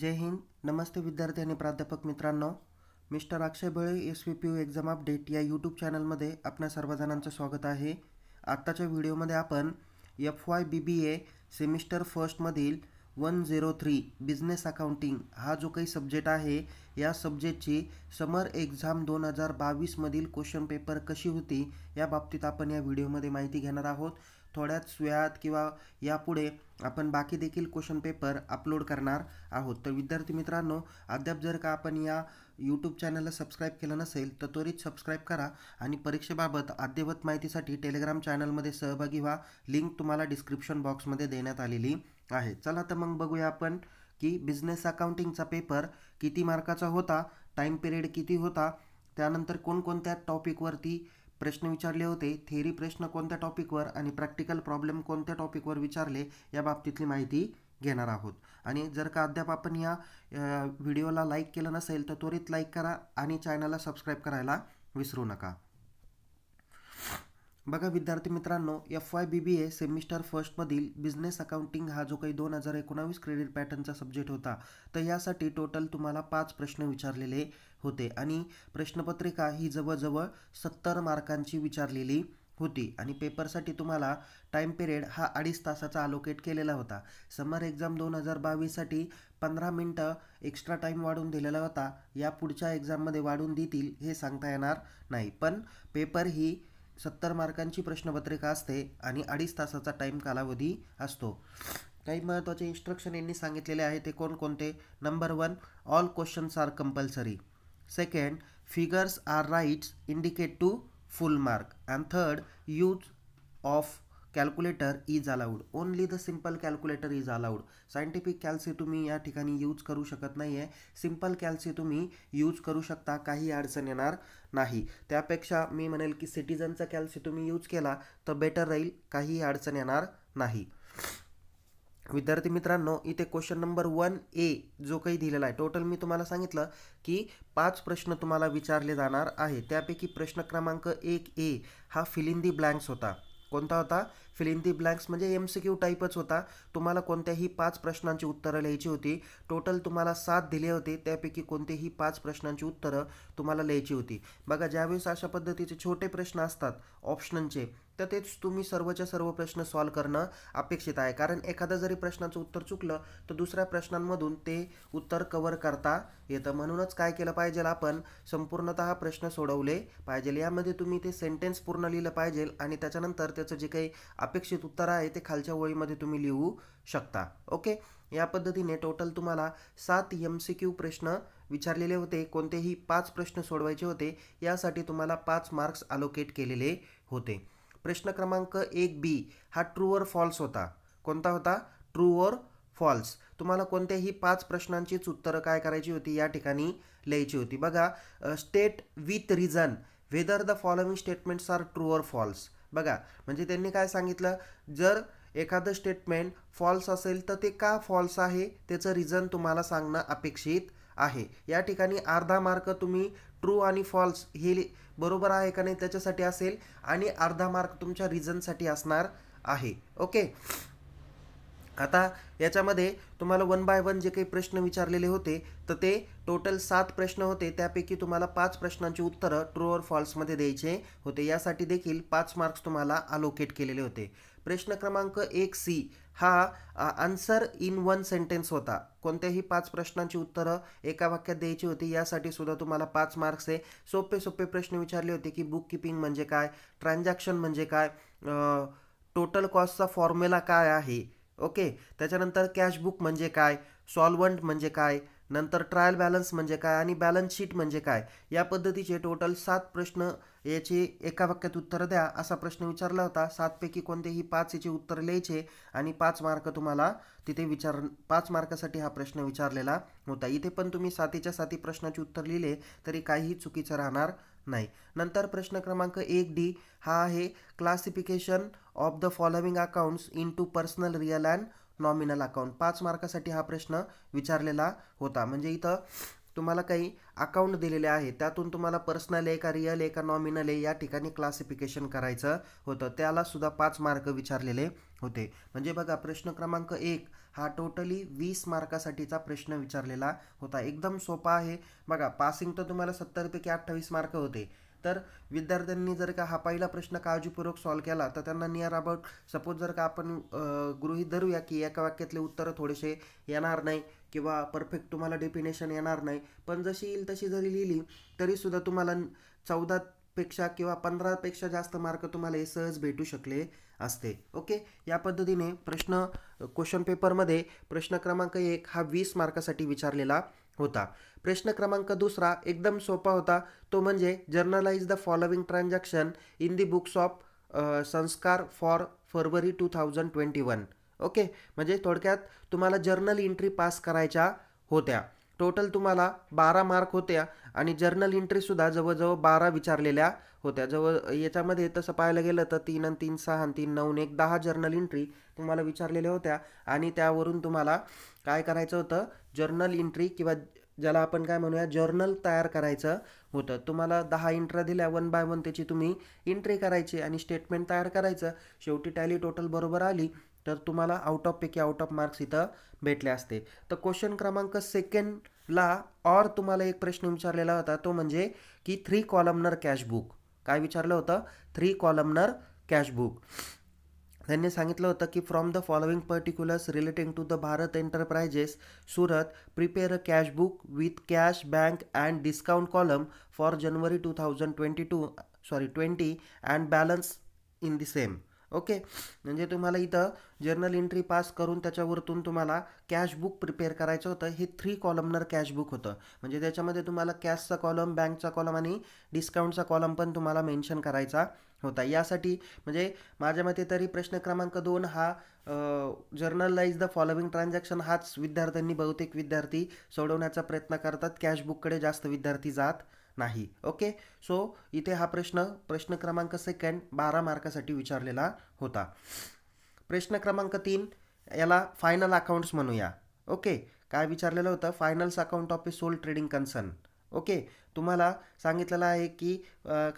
जय हिंद नमस्ते विद्यार्थी आणि प्राध्यापक मित्रांनो mister Akshay Bale S V P U exam update या यूट्यूब चॅनलमध्ये आपल्या सर्वजणांचं स्वागत आहे आत्ताच्या व्हिडिओमध्ये आपण F Y B B A semester फर्स्टमधील one zero three business accounting हा जो काही सब्जेक्ट आहे या सब्जेक्टची समर एक्झाम दोन हजार बावीसमधील क्वेश्चन पेपर कशी होती या बाबतीत आपण या व्हिडिओमध्ये माहिती घेणार आहोत थोड्याच वेळात किंवा यापुढे आपण बाकी देखील क्वेश्चन पेपर अपलोड करणार आहोत तर विद्यार्थी मित्रांनो अद्याप जर का आपण या यूट्यूब चॅनलला सबस्क्राईब केलं नसेल तर त्वरित सबस्क्राईब करा आणि परीक्षेबाबत अद्यवत माहितीसाठी टेलिग्राम चॅनलमध्ये सहभागी व्हा लिंक तुम्हाला डिस्क्रिप्शन बॉक्समध्ये देण्यात आलेली आहे चला तर मग बघूया आपण की बिझनेस अकाउंटिंगचा पेपर किती मार्काचा होता टाईम पिरियड किती होता त्यानंतर कोणकोणत्या टॉपिकवरती प्रश्न विचारले होते थेरी प्रश्न कोणत्या टॉपिकवर आणि प्रॅक्टिकल प्रॉब्लेम कोणत्या टॉपिकवर विचारले या बाबतीतली माहिती घेणार आहोत आणि जर का अद्याप आपण या व्हिडिओला लाईक केलं नसेल तर त्वरित लाईक करा आणि चॅनलला सबस्क्राईब करायला विसरू नका बघा विद्यार्थी मित्रांनो F Y B B A semester फर्स्टमधील बिझनेस अकाउंटिंग हा जो काही दोन हजार एकोणावीस क्रेडिट पॅटर्नचा सब्जेक्ट होता तर यासाठी टोटल तुम्हाला पाच प्रश्न विचारलेले होते आणि प्रश्नपत्रिका ही जवळजवळ सत्तर मार्कांची विचारलेली होती आणि पेपरसाठी तुम्हाला टाईम पिरियड हा अडीच तासाचा अलोकेट केलेला होता समर एक्झाम दोन हजार बावीससाठी पंधरा मिनटं एक्स्ट्रा टाईम वाढून दिलेला होता या पुढच्या एक्झाममध्ये वाढून देतील हे सांगता येणार नाही पण पेपर ही सत्तर मार्कांची प्रश्नपत्रिका असते आणि अडीच तासाचा टाईम कालावधी असतो काही महत्त्वाचे इन्स्ट्रक्शन यांनी सांगितलेले आहे ते कोणकोणते number one all questions are compulsory Second, figures are rights indicate to full mark And third use of calculator is allowed only the simple calculator is allowed scientific कॅल्सी तुम्ही या ठिकाणी यूज करू शकत नाही आहे सिम्पल कॅल्सी तुम्ही यूज करू शकता काही अडचण येणार नाही त्यापेक्षा मी म्हणेल की सिटिझनचा कॅल्सी तुम्ही यूज केला तर बेटर राहील काही अडचण येणार नाही विद्यार्थी मित्रांनो इथे क्वेश्चन नंबर वन ए जो काही दिलेला आहे टोटल मी तुम्हाला सांगितलं की पाच प्रश्न तुम्हाला विचारले जाणार आहे त्यापैकी प्रश्न क्रमांक एक ए हा फिलिंदी ब्लँक्स होता कोणता होता फिलिंदी ब्लँक्स म्हणजे एम सी क्यू टाईपच होता तुम्हाला कोणत्याही पाच प्रश्नांची उत्तरं लिहायची होती टोटल तुम्हाला सात दिले होते त्यापैकी कोणतेही पाच प्रश्नांची उत्तरं तुम्हाला लिहायची होती बघा ज्यावेळेस अशा पद्धतीचे छोटे प्रश्न असतात ऑप्शनचे तर तेच तुम्ही सर्वच्या सर्व प्रश्न सॉल्व करणं अपेक्षित आहे कारण एखादा जरी प्रश्नाचं उत्तर चुकलं तर दुसऱ्या प्रश्नांमधून ते उत्तर कवर करता येतं म्हणूनच काय केलं पाहिजे आपण संपूर्णत प्रश्न सोडवले पाहिजे यामध्ये तुम्ही ते सेंटेन्स पूर्ण लिहिलं पाहिजे आणि त्याच्यानंतर त्याचं जे काही अपेक्षित उत्तर आहे ते खालच्या ओळीमध्ये तुम्ही लिहू शकता ओके या पद्धतीने टोटल तुम्हाला सात एम सी क्यू प्रश्न विचारलेले होते कोणतेही पाच प्रश्न सोडवायचे होते यासाठी तुम्हाला पाच मार्क्स अलोकेट केलेले होते प्रश्न क्रमांक एक बी हा ट्रू और फॉल्स होता कोणता होता ट्रू और फॉल्स तुम्हाला कोणत्याही पाच प्रश्नांचीच उत्तरं काय करायची होती या ठिकाणी लिहायची होती बघा state with reason whether the following statements are true और फॉल्स बघा म्हणजे त्यांनी काय सांगितलं जर एखादं स्टेटमेंट फॉल्स असेल तर ते का फॉल्स आहे त्याचं रिझन तुम्हाला सांगणं अपेक्षित आहे या ठिकाणी अर्धा मार्क तुम्ही ट्रू आणि फॉल्स हे बरोबर आहे का नाही त्याच्यासाठी असेल आणि अर्धा मार्क तुमच्या रिझनसाठी असणार आहे ओके आता याच्यामध्ये तुम्हाला वन बाय वन जे काही प्रश्न विचारलेले होते तर ते टोटल सात प्रश्न होते त्यापैकी तुम्हाला पाच प्रश्नांची उत्तरं ट्रू और फॉल्समध्ये द्यायचे होते यासाठी देखील पाच मार्क्स तुम्हाला अलोकेट केलेले होते प्रश्न क्रमांक एक सी हा आन्सर इन वन सेंटेन्स होता कोणत्याही पाच प्रश्नांची उत्तरं एका वाक्यात द्यायची होती यासाठी सुद्धा तुम्हाला पाच मार्क्स आहे सोपे सोपे प्रश्न विचारले होते की बुक किपिंग म्हणजे काय ट्रान्झॅक्शन म्हणजे काय टोटल कॉस्टचा फॉर्म्युला काय आहे ओके त्याच्यानंतर कॅशबुक बुक म्हणजे काय सॉल्वंट म्हणजे काय नंतर ट्रायल बॅलन्स म्हणजे काय आणि बॅलन्स शीट म्हणजे काय या पद्धतीचे टोटल सात प्रश्न याचे एका वाक्यात उत्तर द्या असा प्रश्न विचारला होता सातपैकी कोणतेही पाच याचे उत्तर लिहायचे आणि पाच मार्क तुम्हाला तिथे विचार पाच मार्कासाठी हा प्रश्न विचारलेला होता इथे पण तुम्ही सातीच्या साती प्रश्नाचे उत्तर लिहिले तरी काहीही चुकीचं राहणार नाही नंतर प्रश्न क्रमांक एक डी हा आहे classification of the following accounts into personal real and nominal account पाच मार्कासाठी हा प्रश्न विचारलेला होता म्हणजे इथं तुम्हाला काही अकाउंट दिलेले आहे त्यातून तुम्हाला पर्सनल आहे का रिअल आहे का नॉमिनल आहे या ठिकाणी क्लासिफिकेशन करायचं होतं त्यालासुद्धा पाच मार्क विचारलेले होते म्हणजे बघा प्रश्न क्रमांक एक हा टोटली वीस मार्कासाठीचा प्रश्न विचारलेला होता एकदम सोपा आहे बघा पासिंग तर तुम्हाला सत्तरपैकी अठ्ठावीस मार्क होते तर विद्यार्थ्यांनी जर का हा पहिला प्रश्न काळजीपूर्वक सॉल्व केला तर त्यांना नियर अबाउट सपोज जर का आपण गृहीत धरूया की एका वाक्यातले उत्तरं थोडेसे येणार नाही किंवा परफेक्ट तुम्हाला डेफिनेशन येणार नाही पण जशी येईल तशी जरी लिहिली तरीसुद्धा तुम्हाला चौदा पेक्षा किंवा पंधरापेक्षा जास्त मार्क तुम्हाला हे सहज भेटू शकले असते ओके या पद्धतीने प्रश्न क्वेश्चन पेपरमध्ये प्रश्न क्रमांक एक हा वीस मार्कासाठी विचारलेला होता प्रश्न क्रमांक दुसरा एकदम सोपा होता तो म्हणजे journalise the following transaction in the books of Sanskar for February two thousand twenty one okay म्हणजे थोडक्यात तुम्हाला जर्नल एंट्री पास करायच्या होत्या टोटल तुम्हाला बारा मार्क होत्या आणि जर्नल एंट्रीसुद्धा जवळजवळ बारा विचारलेल्या होत्या जवळ याच्यामध्ये तसं पाहायला गेलं तर तीन आणि तीन सहा आणि तीन नऊ एक दहा जर्नल एंट्री तुम्हाला विचारलेल्या होत्या आणि त्यावरून तुम्हाला काय करायचं होतं जर्नल एंट्री किंवा ज्याला आपण काय म्हणूया जर्नल तयार करायचं होतं तुम्हाला दहा इंट्रा दिल्या वन बाय वन त्याची तुम्ही एंट्री करायची आणि स्टेटमेंट तयार करायचं शेवटी टॅली टोटल बरोबर आली तर तुम्हाला आउट ऑफ पैकी आउट ऑफ मार्क्स इथं भेटले असते तर क्वेश्चन क्रमांक सेकेंडला और तुम्हाला एक प्रश्न विचारलेला होता तो म्हणजे की थ्री कॉलमनर कॅशबुक काय विचारलं होतं थ्री कॉलमनर कॅशबुक त्यांनी सांगितलं होतं की from the following particulars relating to the Bharat enterprises Surat prepare a cash book with cash bank and discount column for January two thousand twenty two sorry twenty and balance in the same okay म्हणजे तुम्हाला इथं journal entry pass करून त्याच्यावरतून तुम्हाला cash book prepare करायचं होतं हे three columnar cash book होतं म्हणजे त्याच्यामध्ये तुम्हाला कॅशचा कॉलम बँकचा कॉलम आणि डिस्काउंटचा कॉलम पण तुम्हाला मेन्शन करायचा होता यासाठी म्हणजे माझ्या मते तरी प्रश्न क्रमांक दोन हा जर्नलाइज द फॉलोविंग ट्रान्झॅक्शन हाच विद्यार्थ्यांनी बहुतेक विद्यार्थी सोडवण्याचा प्रयत्न करतात कॅशबुककडे जास्त विद्यार्थी जात नाही ओके सो इथे हा प्रश्न प्रश्न क्रमांक सेकंड बारा मार्कासाठी विचारलेला होता प्रश्न क्रमांक तीन याला फायनल अकाउंट्स म्हणूया ओके काय विचारलेलं होतं finals account of a sole trading concern okay तुम्हाला सांगितलेलं आहे की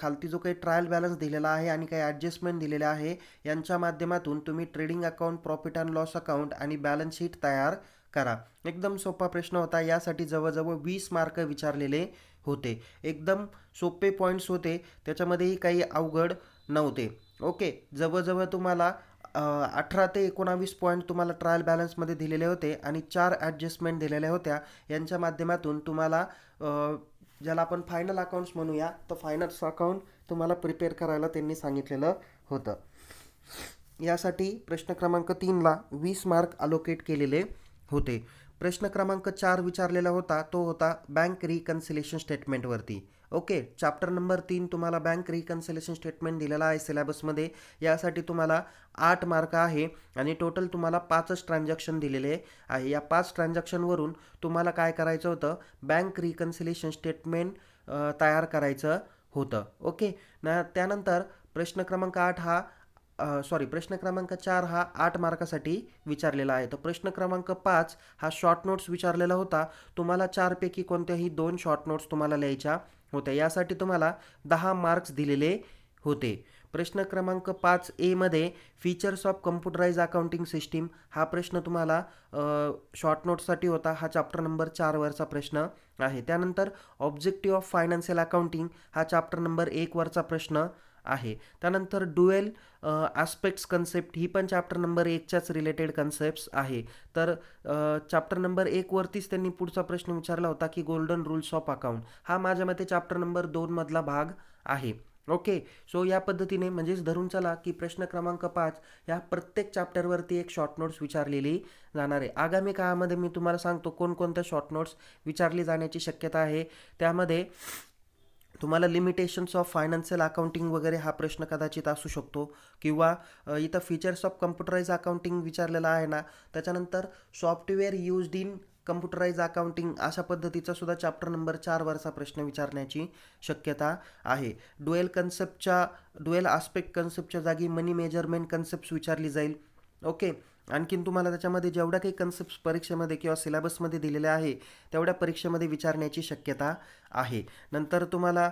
खालती जो काही ट्रायल बॅलन्स दिलेला आहे आणि काही ॲडजस्टमेंट दिलेला आहे यांच्या माध्यमातून तुम्ही trading account profit and loss account आणि बॅलन्स शीट तयार करा एकदम सोपा प्रश्न होता यासाठी जवळजवळ वीस मार्क विचारलेले होते एकदम सोपे पॉईंट्स होते त्याच्यामध्येही काही अवघड नव्हते ओके जवळजवळ तुम्हाला अठरा ते एकोणावीस पॉईंट तुम्हाला ट्रायल बॅलन्समध्ये दिलेले होते आणि चार ॲडजस्टमेंट दिलेल्या होत्या यांच्या माध्यमातून तुम्हाला ज्याला आपण फायनल अकाउंट्स म्हणूया तर फायनल्स अकाउंट तुम्हाला प्रिपेअर करायला त्यांनी सांगितलेलं होतं यासाठी प्रश्न क्रमांक तीनला वीस मार्क अलोकेट केलेले होते प्रश्न क्रमांक चार विचारलेला होता तो होता बँक रिकन्सिलेशन स्टेटमेंटवरती ओके चॅप्टर नंबर तीन तुम्हाला बँक रिकन्सिलेशन स्टेटमेंट दिलेला आहे सिलेबसमध्ये यासाठी तुम्हाला आठ मार्क आहे आणि टोटल तुम्हाला पाचच ट्रान्झॅक्शन दिलेले आहे या पाच ट्रान्झॅक्शनवरून तुम्हाला काय करायचं होतं बँक रिकन्सिलेशन स्टेटमेंट तयार करायचं होतं ओके ना त्यानंतर प्रश्न क्रमांक आठ हा सॉरी प्रश्न क्रमांक चार हा आठ मार्कासाठी विचारलेला आहे तर प्रश्न क्रमांक पाच हा शॉर्ट नोट्स विचारलेला होता तुम्हाला चारपैकी कोणत्याही दोन शॉर्ट नोट्स तुम्हाला लिहायच्या होत्या यासाठी तुम्हाला दहा मार्क्स दिलेले होते प्रश्न क्रमांक पाच एमध्ये features of computerise accounting system हा प्रश्न तुम्हाला शॉर्ट नोट्ससाठी होता हा चॅप्टर नंबर चारवरचा प्रश्न आहे त्यानंतर ऑब्जेक्टिव्ह ऑफ फायनान्शियल अकाउंटिंग हा चॅप्टर नंबर एकवरचा प्रश्न आहे त्यानंतर डुएल आस्पेक्ट्स कन्सेप्ट ही पण चॅप्टर नंबर एकच्याच रिलेटेड कन्सेप्ट्स आहे तर चॅप्टर नंबर एकवरतीच त्यांनी पुढचा प्रश्न विचारला होता की गोल्डन रूल्स ऑफ अकाउंट हा माझ्या मते चॅप्टर नंबर दोनमधला भाग आहे ओके सो या पद्धतीने म्हणजेच धरून चला की प्रश्न क्रमांक पाच या प्रत्येक चॅप्टरवरती एक शॉर्ट नोट्स विचारलेली जाणार आहे आगामी काळामध्ये मी तुम्हाला सांगतो कोणकोणत्या शॉर्ट नोट्स विचारली जाण्याची शक्यता आहे त्यामध्ये तुम्हाला लिमिटेशन्स ऑफ फायनान्शियल अकाउंटिंग वगैरे हा प्रश्न कदाचित असू शकतो किंवा इथं फीचर्स ऑफ कम्प्युटराईज अकाउंटिंग विचारलेला आहे ना त्याच्यानंतर software used in computerise accounting अशा पद्धतीचा सुद्धा चॅप्टर नंबर चारवरचा प्रश्न विचारण्याची शक्यता आहे डुएल कन्सेप्टच्या डुएल आस्पेक्ट कन्सेप्टच्या जागी मनी मेजरमेंट कन्सेप्ट विचारली जाईल ओके आणखीन तुम्हाला त्याच्यामध्ये जेवढ्या काही कन्सेप्ट परीक्षेमध्ये किंवा सिलेबसमध्ये दिलेल्या आहे तेवढ्या परीक्षेमध्ये विचारण्याची शक्यता आहे नंतर तुम्हाला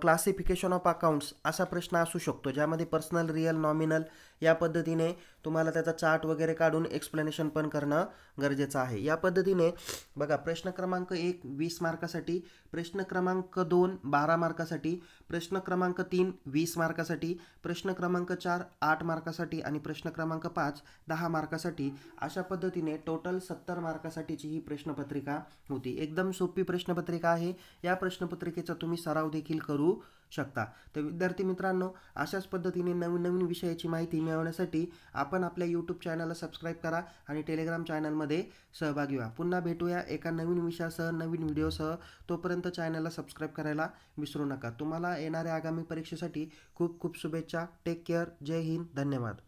क्लासिफिकेशन ऑफ अकाउंट्स असा प्रश्न असू शकतो ज्यामध्ये पर्सनल रिअल नॉमिनल या पद्धतीने तुम्हाला त्याचा चार्ट वगैरे काढून एक्सप्लेनेशन पण करणं गरजेचं आहे या पद्धतीने बघा प्रश्न क्रमांक एक वीस मार्कासाठी प्रश्न क्रमांक दोन बारा मार्कासाठी प्रश्न क्रमांक तीन वीस मार्कासाठी प्रश्न क्रमांक चार आठ मार्कासाठी आणि प्रश्न क्रमांक पाच दहा मार्का मार्कासाठी अशा पद्धतीने टोटल सत्तर मार्कासाठीची ही प्रश्नपत्रिका होती एकदम सोपी प्रश्नपत्रिका आहे या प्रश्नपत्रिकेचा तुम्ही सराव देखील करू शकता तर विद्यार्थी मित्रांनो अशाच पद्धतीने नवीन नवीन विषयाची माहिती मिळवण्यासाठी आपण आपल्या यूट्यूब चॅनलला सबस्क्राईब करा आणि टेलिग्राम चॅनलमध्ये सहभागी व्हा पुन्हा भेटूया एका नवीन विषयासह नवीन व्हिडिओसह तोपर्यंत चॅनलला सबस्क्राईब करायला विसरू नका तुम्हाला येणाऱ्या आगामी परीक्षेसाठी खूप खूप शुभेच्छा टेक केअर जय हिंद धन्यवाद